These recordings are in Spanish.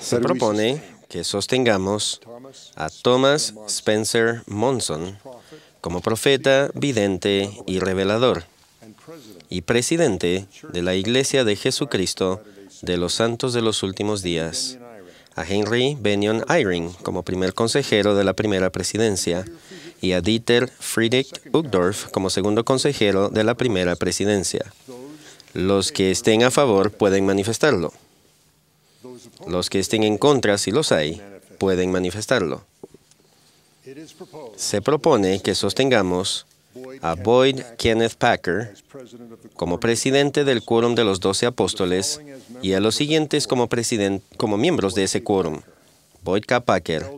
Se propone que sostengamos a Thomas Spencer Monson como profeta, vidente y revelador, y presidente de la Iglesia de Jesucristo de los Santos de los Últimos Días, a Henry Benyon Eyring como primer consejero de la primera presidencia, y a Dieter Friedrich Uchtdorf como segundo consejero de la primera presidencia. Los que estén a favor pueden manifestarlo. Los que estén en contra, si los hay, pueden manifestarlo. Se propone que sostengamos a Boyd Kenneth Packer como presidente del Quórum de los Doce Apóstoles y a los siguientes como, como miembros de ese quórum. Boyd K. Packer,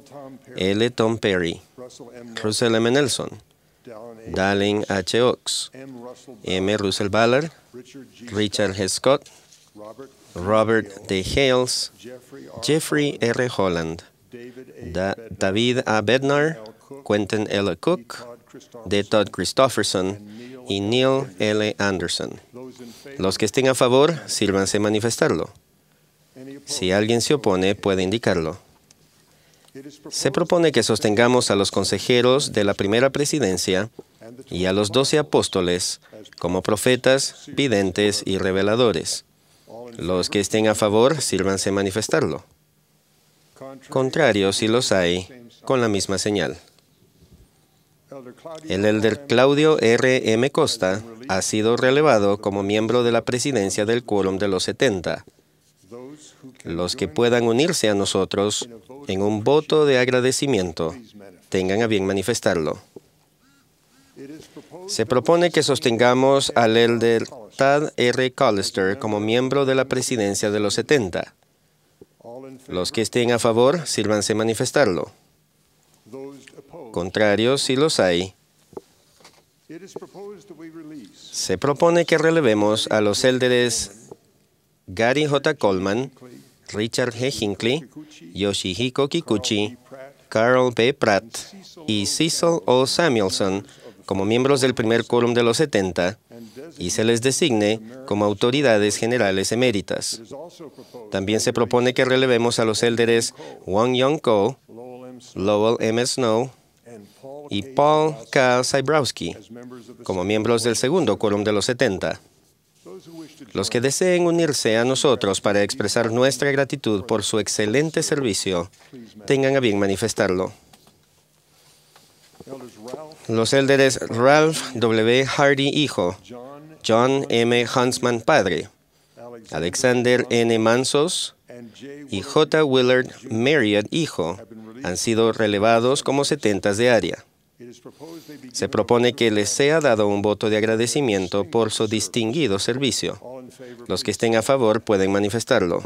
L. Tom Perry, Russell M. Nelson, Dallin H. Ox, M. Russell Ballard, Richard G. Scott, Robert D. Hales, Jeffrey R. Holland, David A. Bednar, Quentin L. Cook, D. Todd Christofferson y Neil L. Anderson. Los que estén a favor, sírvanse manifestarlo. Si alguien se opone, puede indicarlo. Se propone que sostengamos a los consejeros de la primera presidencia y a los doce apóstoles como profetas, videntes y reveladores los que estén a favor, sírvanse manifestarlo. Contrarios, si los hay, con la misma señal. El elder Claudio R. M. Costa ha sido relevado como miembro de la presidencia del Quórum de los 70. Los que puedan unirse a nosotros en un voto de agradecimiento tengan a bien manifestarlo. Se propone que sostengamos al elder Tad R. Collister como miembro de la presidencia de los 70. Los que estén a favor, sírvanse manifestarlo. Contrarios, si los hay. Se propone que relevemos a los élderes Gary J. Coleman, Richard G. Hinckley, Yoshihiko Kikuchi, Carl B. Pratt y Cecil O. Samuelson como miembros del primer quórum de los 70 y se les designe como autoridades generales eméritas. También se propone que relevemos a los élderes Wang Yong-ko, Lowell M. Snow y Paul K. Sybrowski como miembros del segundo quórum de los 70. Los que deseen unirse a nosotros para expresar nuestra gratitud por su excelente servicio, tengan a bien manifestarlo. Los élderes Ralph W. Hardy, hijo, John M. Huntsman, padre, Alexander N. Mansos y J. Willard Marriott, hijo, han sido relevados como setentas de área. Se propone que les sea dado un voto de agradecimiento por su distinguido servicio. Los que estén a favor pueden manifestarlo.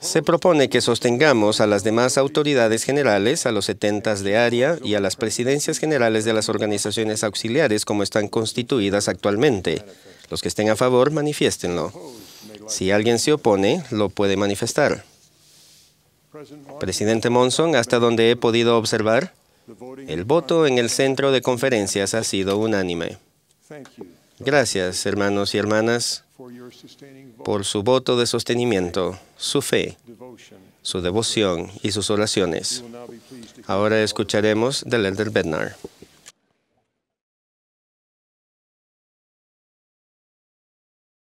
Se propone que sostengamos a las demás autoridades generales, a los setentas de área y a las presidencias generales de las organizaciones auxiliares como están constituidas actualmente. Los que estén a favor, manifiéstenlo. Si alguien se opone, lo puede manifestar. Presidente Monson, hasta donde he podido observar, el voto en el centro de conferencias ha sido unánime. Gracias, hermanos y hermanas, por su voto de sostenimiento, su fe, su devoción y sus oraciones. Ahora escucharemos del Elder Bednar.